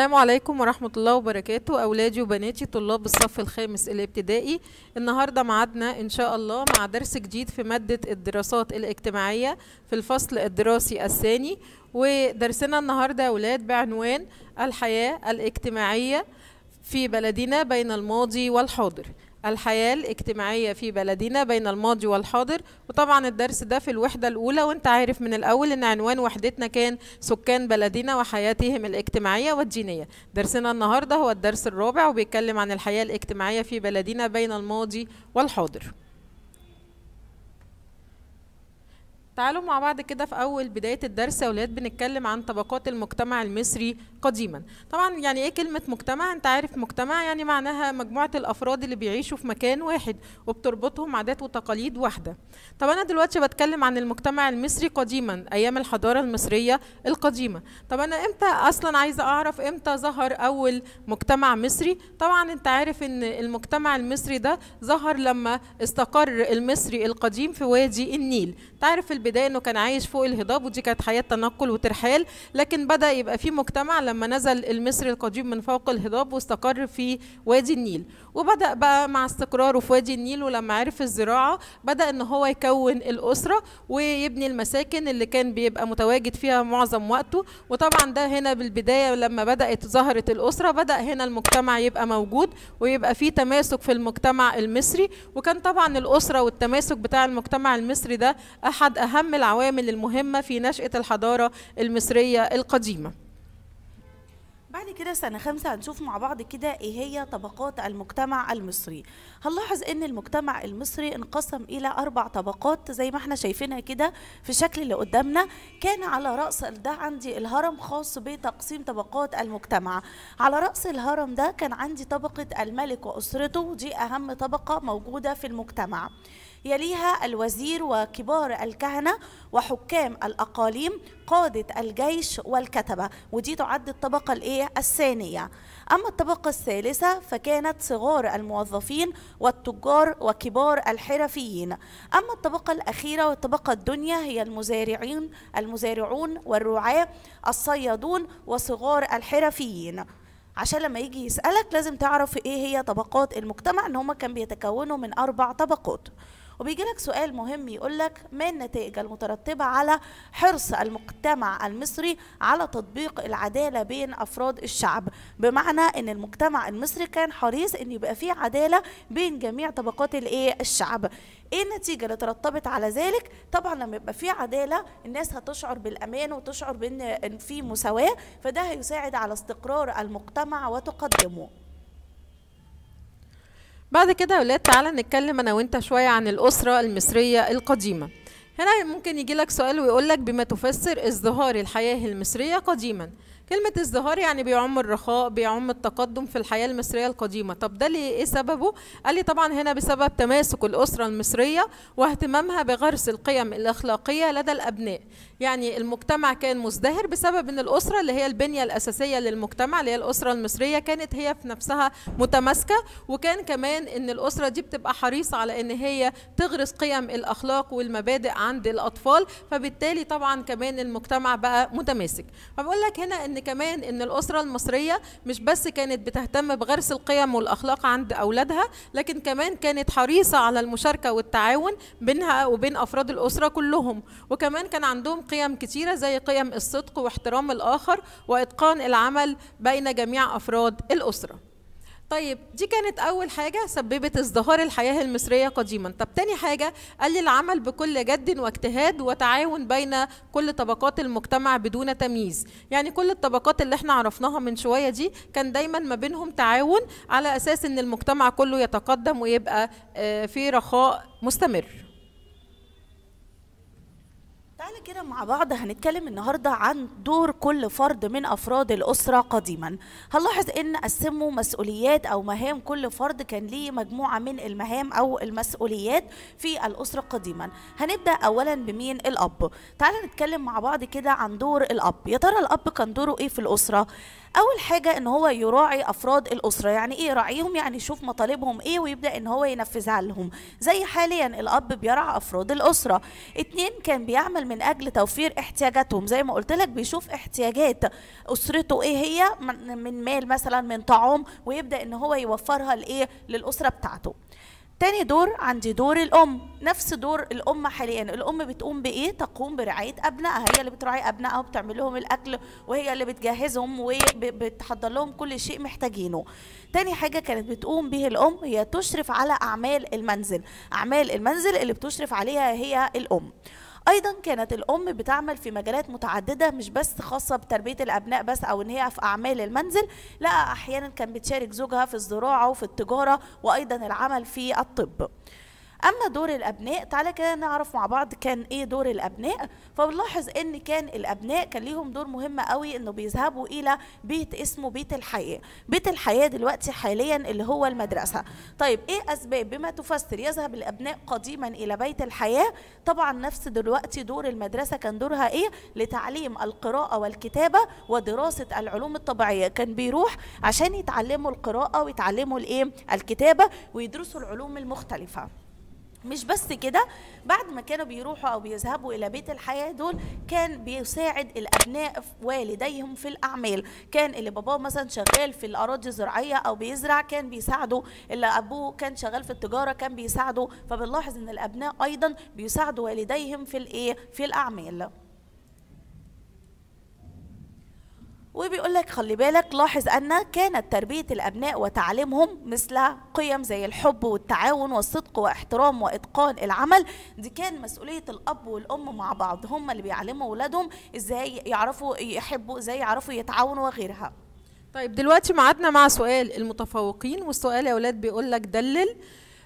السلام عليكم ورحمة الله وبركاته أولادي وبناتي طلاب الصف الخامس الابتدائي النهاردة معادنا إن شاء الله مع درس جديد في مادة الدراسات الاجتماعية في الفصل الدراسي الثاني ودرسنا النهاردة أولاد بعنوان الحياة الاجتماعية في بلدنا بين الماضي والحاضر الحياة الاجتماعية في بلدنا بين الماضي والحاضر وطبعا الدرس ده في الوحدة الأولى وانت عارف من الأول ان عنوان وحدتنا كان سكان بلدنا وحياتهم الاجتماعية والدينية درسنا النهاردة هو الدرس الرابع وبيتكلم عن الحياة الاجتماعية في بلدنا بين الماضي والحاضر تعالوا مع بعض كده في أول بداية الدرس يا اولاد بنتكلم عن طبقات المجتمع المصري قديما طبعا يعني إيه كلمة مجتمع أنت عارف مجتمع يعني معناها مجموعة الأفراد اللي بيعيشوا في مكان واحد وبتربطهم عادات وتقاليد واحدة طب أنا دلوقتي بتكلم عن المجتمع المصري قديما أيام الحضارة المصرية القديمة طب أنا إمتى أصلا عايزة أعرف إمتى ظهر أول مجتمع مصري طبعا أنت عارف إن المجتمع المصري ده ظهر لما استقر المصري القديم في وادي النيل تعرف البدايه انه كان عايش فوق الهضاب ودي كانت حياه تنقل وترحال لكن بدا يبقى في مجتمع لما نزل المصري القديم من فوق الهضاب واستقر في وادي النيل وبدا بقى مع استقراره في وادي النيل ولما عرف الزراعه بدا ان هو يكون الاسره ويبني المساكن اللي كان بيبقى متواجد فيها معظم وقته وطبعا ده هنا بالبدايه لما بدات ظهرت الاسره بدا هنا المجتمع يبقى موجود ويبقى في تماسك في المجتمع المصري وكان طبعا الاسره والتماسك بتاع المجتمع المصري ده احد أهم أهم العوامل المهمة في نشأة الحضارة المصرية القديمة بعد كده سنة خمسة هنشوف مع بعض كده ايه هي طبقات المجتمع المصري هنلاحظ ان المجتمع المصري انقسم الى اربع طبقات زي ما احنا شايفينها كده في الشكل اللي قدامنا كان على رأس ده عندي الهرم خاص بتقسيم طبقات المجتمع على رأس الهرم ده كان عندي طبقة الملك وأسرته ودي أهم طبقة موجودة في المجتمع يليها الوزير وكبار الكهنة وحكام الأقاليم قادة الجيش والكتبة ودي تعد الطبقة الإيه الثانية أما الطبقة الثالثة فكانت صغار الموظفين والتجار وكبار الحرفيين أما الطبقة الأخيرة والطبقة الدنيا هي المزارعين المزارعون والرعاة الصيادون وصغار الحرفيين عشان لما يجي يسألك لازم تعرف ايه هي طبقات المجتمع ان هما كان بيتكونوا من اربع طبقات وبيجي لك سؤال مهم يقول لك ما النتائج المترتبة على حرص المجتمع المصري على تطبيق العدالة بين أفراد الشعب بمعنى أن المجتمع المصري كان حريص أن يبقى فيه عدالة بين جميع طبقات إيه، الشعب ايه النتيجه اللي ترتبت على ذلك طبعا لما يبقى في عداله الناس هتشعر بالامان وتشعر بان في مساواه فده هيساعد على استقرار المجتمع وتقدمه بعد كده يا ولاد تعالى نتكلم انا وانت شويه عن الاسره المصريه القديمه هنا ممكن يجي لك سؤال ويقول لك بما تفسر ازدهار الحياة المصرية قديما كلمة ازدهار يعني بيعم الرخاء بيعم التقدم في الحياة المصرية القديمة طب ده ليه ايه سببه؟ قال لي طبعا هنا بسبب تماسك الأسرة المصرية واهتمامها بغرس القيم الأخلاقية لدى الأبناء يعني المجتمع كان مزدهر بسبب ان الأسرة اللي هي البنية الأساسية للمجتمع اللي هي الأسرة المصرية كانت هي في نفسها متماسكة وكان كمان ان الأسرة دي بتبقى حريصة على ان هي تغرس قيم الأخلاق والمبادئ عند الاطفال فبالتالي طبعا كمان المجتمع بقى متماسك فبقول لك هنا ان كمان ان الاسره المصريه مش بس كانت بتهتم بغرس القيم والاخلاق عند اولادها لكن كمان كانت حريصه على المشاركه والتعاون بينها وبين افراد الاسره كلهم وكمان كان عندهم قيم كتيره زي قيم الصدق واحترام الاخر واتقان العمل بين جميع افراد الاسره طيب دي كانت أول حاجة سببت ازدهار الحياة المصرية قديما طب تاني حاجة قال لي العمل بكل جد واجتهاد وتعاون بين كل طبقات المجتمع بدون تمييز يعني كل الطبقات اللي احنا عرفناها من شوية دي كان دايما ما بينهم تعاون على أساس أن المجتمع كله يتقدم ويبقى آه، في رخاء مستمر تعالى كده مع بعض هنتكلم النهارده عن دور كل فرد من افراد الاسره قديما هنلاحظ ان قسموا مسؤوليات او مهام كل فرد كان ليه مجموعه من المهام او المسؤوليات في الاسره قديما هنبدا اولا بمين الاب تعالى نتكلم مع بعض كده عن دور الاب يا ترى الاب كان دوره ايه في الاسره اول حاجه ان هو يراعي افراد الاسره يعني ايه يراعيهم يعني يشوف مطالبهم ايه ويبدا ان هو ينفذها لهم زي حاليا الاب بيرعى افراد الاسره اتنين كان بيعمل من من اجل توفير احتياجاتهم زي ما قلت لك بيشوف احتياجات اسرته ايه هي من مال مثلا من طعام ويبدا ان هو يوفرها لايه للاسره بتاعته تاني دور عندي دور الام نفس دور الام حاليا الام بتقوم بايه تقوم برعايه ابنائها هي اللي بتراعي ابنائها وبتعمل لهم الاكل وهي اللي بتجهزهم وبتحضر لهم كل شيء محتاجينه تاني حاجه كانت بتقوم به الام هي تشرف على اعمال المنزل اعمال المنزل اللي بتشرف عليها هي الام ايضا كانت الام بتعمل في مجالات متعدده مش بس خاصه بتربيه الابناء بس او ان هي في اعمال المنزل لا احيانا كان بتشارك زوجها في الزراعه وفي التجاره وايضا العمل في الطب اما دور الابناء تعالى كده نعرف مع بعض كان ايه دور الابناء فبنلاحظ ان كان الابناء كان ليهم دور مهم قوي انه بيذهبوا الى بيت اسمه بيت الحياه بيت الحياه دلوقتي حاليا اللي هو المدرسه طيب ايه اسباب بما تفسر يذهب الابناء قديما الى بيت الحياه طبعا نفس دلوقتي دور المدرسه كان دورها ايه لتعليم القراءه والكتابه ودراسه العلوم الطبيعيه كان بيروح عشان يتعلموا القراءه ويتعلموا الايه الكتابه ويدرسوا العلوم المختلفه مش بس كده بعد ما كانوا بيروحوا او بيذهبوا الى بيت الحياه دول كان بيساعد الابناء والديهم في الاعمال كان اللي باباه مثلا شغال في الاراضي الزراعيه او بيزرع كان بيساعده اللي ابوه كان شغال في التجاره كان بيساعده فبنلاحظ ان الابناء ايضا بيساعدوا والديهم في الايه في الاعمال وبيقول لك خلي بالك لاحظ أن كانت تربية الأبناء وتعليمهم مثل قيم زي الحب والتعاون والصدق واحترام وإتقان العمل دي كان مسؤولية الأب والأم مع بعض هم اللي بيعلموا أولادهم إزاي يعرفوا يحبوا إزاي يعرفوا يتعاونوا وغيرها طيب دلوقتي معادنا مع سؤال المتفوقين والسؤال يا أولاد بيقول لك دلل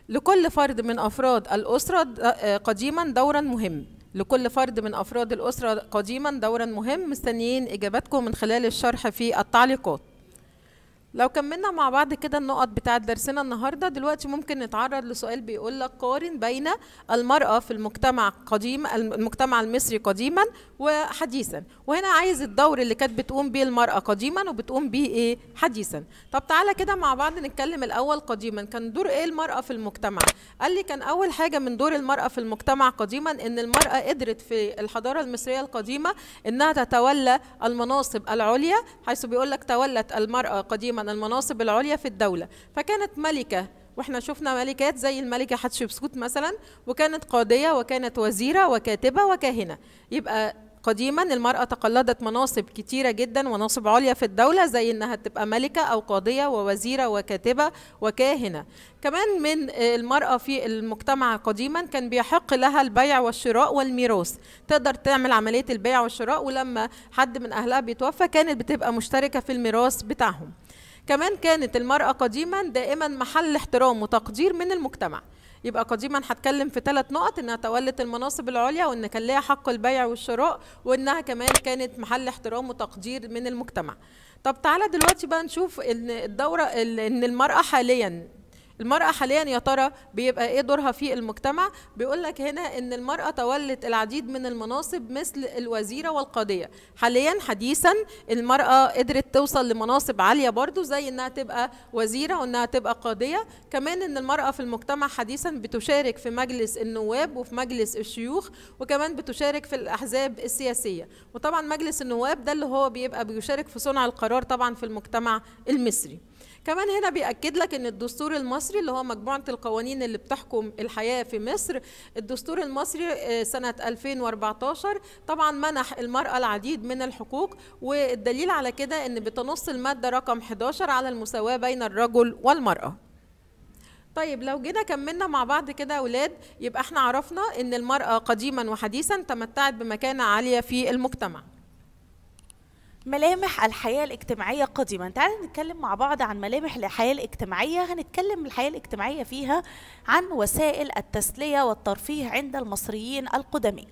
لكل فرد من أفراد الأسرة آه، قديما دورا مهم لكل فرد من أفراد الأسرة قديما دورا مهم مستنيين إجاباتكم من خلال الشرح في التعليقات لو كملنا مع بعض كده النقط بتاعة درسنا النهاردة دلوقتي ممكن نتعرض لسؤال بيقول لك قارن بين المرأة في المجتمع قديم المجتمع المصري قديما وحديثا وهنا عايز الدور اللي كانت بتقوم بيه المرأة قديما وبتقوم بيه ايه حديثا طب تعالى كده مع بعض نتكلم الأول قديما كان دور ايه المرأة في المجتمع قال لي كان أول حاجة من دور المرأة في المجتمع قديما ان المرأة قدرت في الحضارة المصرية القديمة انها تتولى المناصب العليا حيث بيقول لك تولت المرأة قديما من المناصب العليا في الدولة فكانت ملكة واحنا شفنا ملكات زي الملكة حتشبسوت مثلا وكانت قاضية وكانت وزيرة وكاتبة وكاهنة يبقى قديما المرأة تقلدت مناصب كتيرة جدا وناصب عليا في الدولة زي انها تبقى ملكة او قاضية ووزيرة وكاتبة وكاهنة كمان من آه، المرأة في المجتمع قديما كان بيحق لها البيع والشراء والميراث تقدر تعمل عملية البيع والشراء ولما حد من اهلها بيتوفى كانت بتبقى مشتركة في الميراث بتاعهم كمان كانت المرأة قديما دائما محل احترام وتقدير من المجتمع يبقى قديما هتكلم في ثلاث نقط انها تولت المناصب العليا وان كان ليها حق البيع والشراء وانها كمان كانت محل احترام وتقدير من المجتمع طب تعالى دلوقتي بقى نشوف ان الدوره ان المراه حاليا المرأة حاليا يا ترى بيبقى ايه دورها في المجتمع بيقول لك هنا ان المرأة تولت العديد من المناصب مثل الوزيرة والقاضية حاليا حديثا المرأة قدرت توصل لمناصب عالية برضو زي انها تبقى وزيرة وانها تبقى قاضية كمان ان المرأة في المجتمع حديثا بتشارك في مجلس النواب وفي مجلس الشيوخ وكمان بتشارك في الاحزاب السياسية وطبعا مجلس النواب ده اللي هو بيبقى بيشارك في صنع القرار طبعا في المجتمع المصري كمان هنا بيأكد لك ان الدستور المصري اللي هو مجموعة القوانين اللي بتحكم الحياة في مصر الدستور المصري آه، سنة 2014 طبعا منح المرأة العديد من الحقوق والدليل على كده ان بتنص المادة رقم 11 على المساواة بين الرجل والمرأة طيب لو جينا كملنا مع بعض كده اولاد يبقى احنا عرفنا ان المراه قديما وحديثا تمتعت بمكانه عاليه في المجتمع ملامح الحياة الاجتماعية قديما تعالوا نتكلم مع بعض عن ملامح الحياة الاجتماعية هنتكلم الحياة الاجتماعية فيها عن وسائل التسلية والترفيه عند المصريين القدماء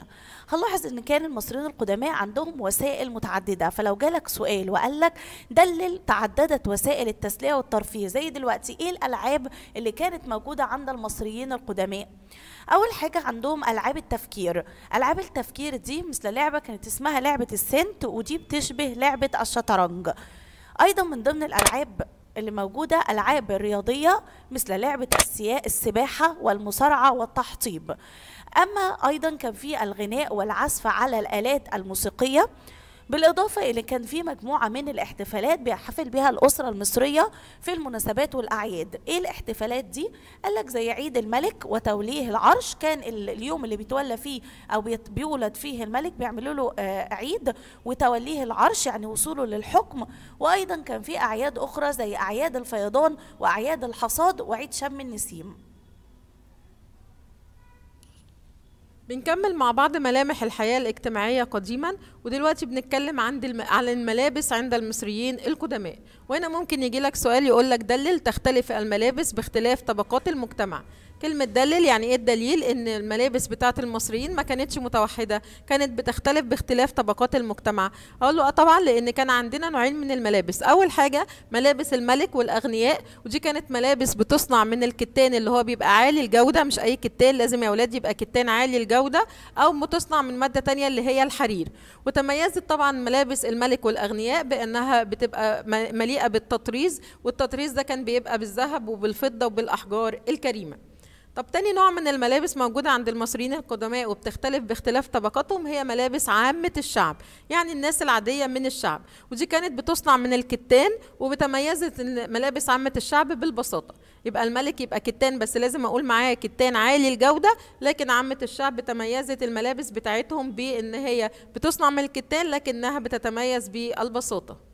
هنلاحظ ان كان المصريين القدماء عندهم وسائل متعددة فلو جالك سؤال وقال لك دلل تعددت وسائل التسلية والترفيه زي دلوقتي ايه الالعاب اللي كانت موجودة عند المصريين القدماء اول حاجه عندهم العاب التفكير العاب التفكير دي مثل لعبه كانت اسمها لعبه السنت ودي بتشبه لعبه الشطرنج ايضا من ضمن الالعاب اللي موجوده العاب الرياضيه مثل لعبه السباحه والمصارعه والتحطيب اما ايضا كان في الغناء والعزف على الالات الموسيقيه بالإضافة إلى كان في مجموعة من الاحتفالات بيحتفل بها الأسرة المصرية في المناسبات والأعياد إيه الاحتفالات دي؟ قال لك زي عيد الملك وتوليه العرش كان اليوم اللي بيتولى فيه أو بيولد فيه الملك بيعملوا له آه، عيد وتوليه العرش يعني وصوله للحكم وأيضا كان في أعياد أخرى زي أعياد الفيضان وأعياد الحصاد وعيد شم النسيم بنكمل مع بعض ملامح الحياة الاجتماعية قديما ودلوقتي بنتكلم عن الملابس عند المصريين القدماء وهنا ممكن يجي لك سؤال يقول لك دلل تختلف الملابس باختلاف طبقات المجتمع كلمة دلل يعني ايه الدليل ان الملابس بتاعة المصريين ما كانتش متوحدة كانت بتختلف باختلاف طبقات المجتمع اقول له اه طبعا لان كان عندنا نوعين من الملابس اول حاجة ملابس الملك والاغنياء ودي كانت ملابس بتصنع من الكتان اللي هو بيبقى عالي الجودة مش اي كتان لازم يا ولاد يبقى كتان عالي الجودة او بتصنع من مادة تانية اللي هي الحرير وتميزت طبعا ملابس الملك والاغنياء بانها بتبقى مليئه بالتطريز والتطريز ده كان بيبقى بالذهب وبالفضه وبالاحجار الكريمه طب تاني نوع من الملابس موجودة عند المصريين القدماء وبتختلف باختلاف طبقاتهم هي ملابس عامة الشعب يعني الناس العادية من الشعب ودي كانت بتصنع من الكتان وبتميزت ملابس عامة الشعب بالبساطة يبقى الملك يبقى كتان بس لازم أقول معايا كتان عالي الجودة لكن عامة الشعب تميزت الملابس بتاعتهم بأن هي بتصنع من الكتان لكنها بتتميز بالبساطة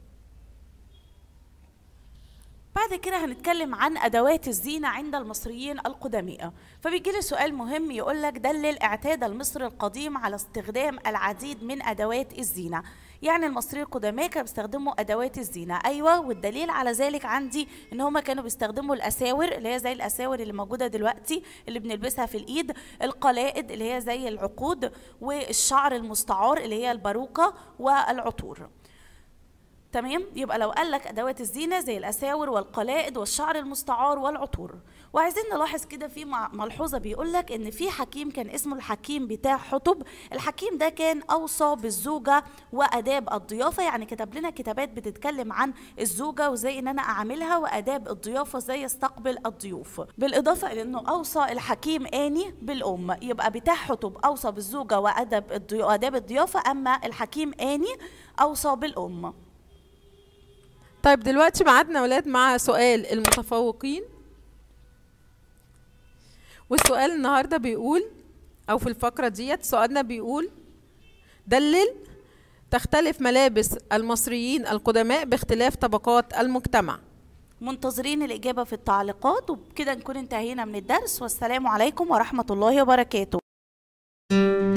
بعد كده هنتكلم عن ادوات الزينه عند المصريين القدماء فبيجي لي سؤال مهم يقول لك دلل اعتاد المصري القديم على استخدام العديد من ادوات الزينه يعني المصريين القدماء كانوا بيستخدموا ادوات الزينه ايوه والدليل على ذلك عندي ان هم كانوا بيستخدموا الاساور اللي هي زي الاساور اللي موجوده دلوقتي اللي بنلبسها في الايد القلائد اللي هي زي العقود والشعر المستعار اللي هي الباروكه والعطور تمام يبقى لو قال لك ادوات الزينه زي الاساور والقلائد والشعر المستعار والعطور وعايزين نلاحظ كده في ملحوظه بيقول لك ان في حكيم كان اسمه الحكيم بتاع حطب الحكيم ده كان اوصى بالزوجه واداب الضيافه يعني كتب لنا كتابات بتتكلم عن الزوجه وازاي ان انا اعاملها واداب الضيافه وازاي استقبل الضيوف بالاضافه الى انه اوصى الحكيم اني بالام يبقى بتاع حطب اوصى بالزوجه وادب الضيافه اما الحكيم اني اوصى بالام طيب دلوقتي معادنا ولاد مع سؤال المتفوقين والسؤال النهارده بيقول او في الفقره ديت سؤالنا بيقول دلل تختلف ملابس المصريين القدماء باختلاف طبقات المجتمع منتظرين الإجابة في التعليقات وبكده نكون انتهينا من الدرس والسلام عليكم ورحمة الله وبركاته